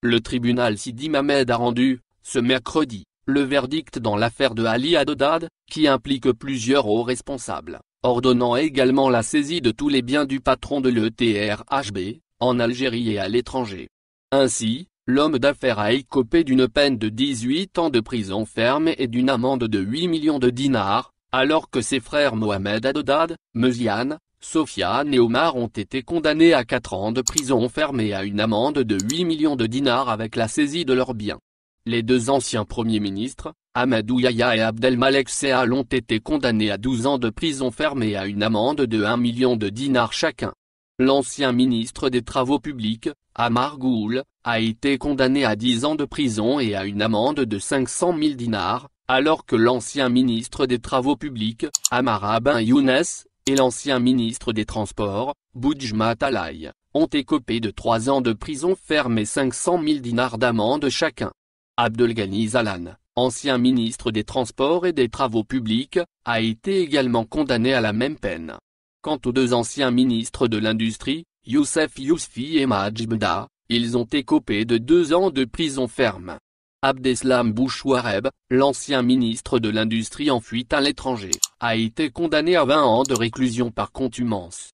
Le tribunal Sidi Mamed a rendu, ce mercredi, le verdict dans l'affaire de Ali Adodad, qui implique plusieurs hauts responsables, ordonnant également la saisie de tous les biens du patron de l'ETRHB, en Algérie et à l'étranger. Ainsi, l'homme d'affaires a écopé d'une peine de 18 ans de prison ferme et d'une amende de 8 millions de dinars, alors que ses frères Mohamed Adodad, Meziane. Sofia et Omar ont été condamnés à 4 ans de prison fermée à une amende de 8 millions de dinars avec la saisie de leurs biens. Les deux anciens premiers ministres, Ahmadou Yahya et Abdelmalek Seal, ont été condamnés à 12 ans de prison fermée à une amende de 1 million de dinars chacun. L'ancien ministre des Travaux publics, Amar Ghoul, a été condamné à 10 ans de prison et à une amende de 500 000 dinars, alors que l'ancien ministre des Travaux publics, Amar Abin Younes, et l'ancien ministre des Transports, Boujma Talay, ont écopé de trois ans de prison ferme et 500 000 dinars d'amende chacun. Abdelghani Zalan, ancien ministre des Transports et des Travaux Publics, a été également condamné à la même peine. Quant aux deux anciens ministres de l'Industrie, Youssef Yousfi et Majbda, ils ont écopé de deux ans de prison ferme. Abdeslam Bouchouareb, l'ancien ministre de l'Industrie en fuite à l'étranger, a été condamné à 20 ans de réclusion par contumance.